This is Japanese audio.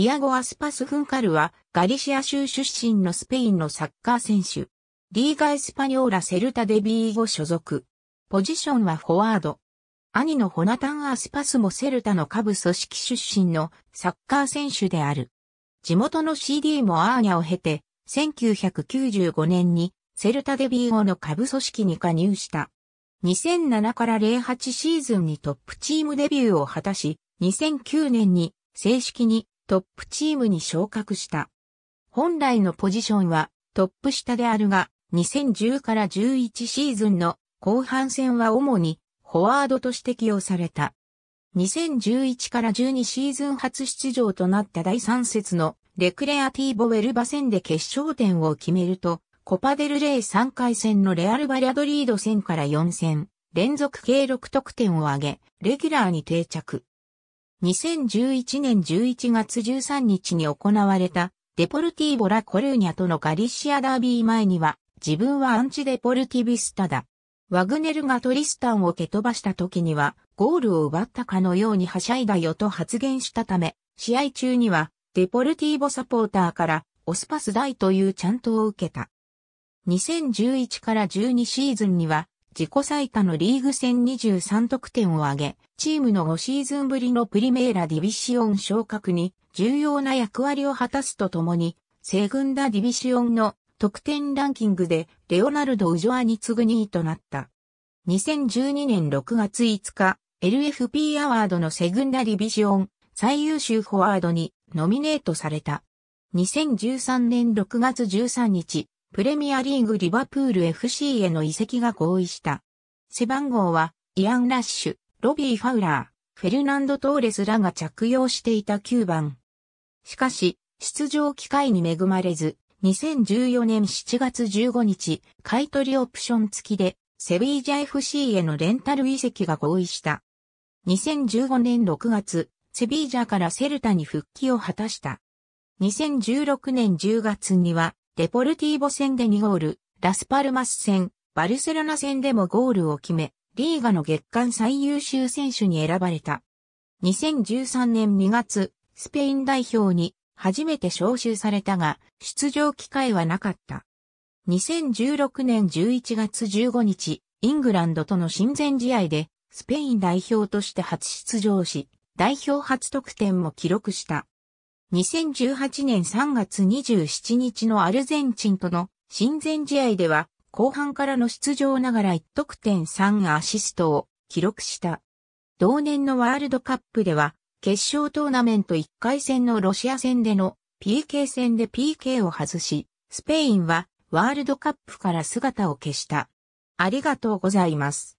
イアゴ・アスパス・フンカルは、ガリシア州出身のスペインのサッカー選手。リーガ・エスパニョーラ・セルタ・デ・ビーゴ所属。ポジションはフォワード。兄のホナタン・アスパスもセルタの下部組織出身のサッカー選手である。地元の CD もアーニャを経て、1995年にセルタ・デ・ビーゴの下部組織に加入した。2007から08シーズンにトップチームデビューを果たし、2009年に正式にトップチームに昇格した。本来のポジションはトップ下であるが、2010から11シーズンの後半戦は主にフォワードとして起用された。2011から12シーズン初出場となった第3節のレクレアティーボウェルバ戦で決勝点を決めると、コパデルレイ3回戦のレアルバリアドリード戦から4戦、連続計6得点を挙げ、レギュラーに定着。2011年11月13日に行われたデポルティーボ・ラ・コルーニャとのガリシアダービー前には自分はアンチデポルティビスタだ。ワグネルがトリスタンを蹴飛ばした時にはゴールを奪ったかのようにはしゃいだよと発言したため、試合中にはデポルティーボサポーターからオスパス大というチャントを受けた。2011から12シーズンには自己最多のリーグ戦23得点を挙げ、チームの5シーズンぶりのプリメーラディビシオン昇格に重要な役割を果たすとともに、セグンダディビシオンの得点ランキングでレオナルド・ウジョアに次ぐ2位となった。2012年6月5日、LFP アワードのセグンダディビシオン最優秀フォワードにノミネートされた。2013年6月13日、プレミアリーグリバプール FC への移籍が合意した。背番号は、イアン・ラッシュ、ロビー・ファウラー、フェルナンド・トーレスらが着用していた9番。しかし、出場機会に恵まれず、2014年7月15日、買取オプション付きで、セビージャ FC へのレンタル移籍が合意した。2015年6月、セビージャからセルタに復帰を果たした。2016年10月には、デポルティーボ戦で2ゴール、ラスパルマス戦、バルセロナ戦でもゴールを決め、リーガの月間最優秀選手に選ばれた。2013年2月、スペイン代表に初めて招集されたが、出場機会はなかった。2016年11月15日、イングランドとの親善試合で、スペイン代表として初出場し、代表初得点も記録した。2018年3月27日のアルゼンチンとの親善試合では後半からの出場ながら1得点3アシストを記録した。同年のワールドカップでは決勝トーナメント1回戦のロシア戦での PK 戦で PK を外し、スペインはワールドカップから姿を消した。ありがとうございます。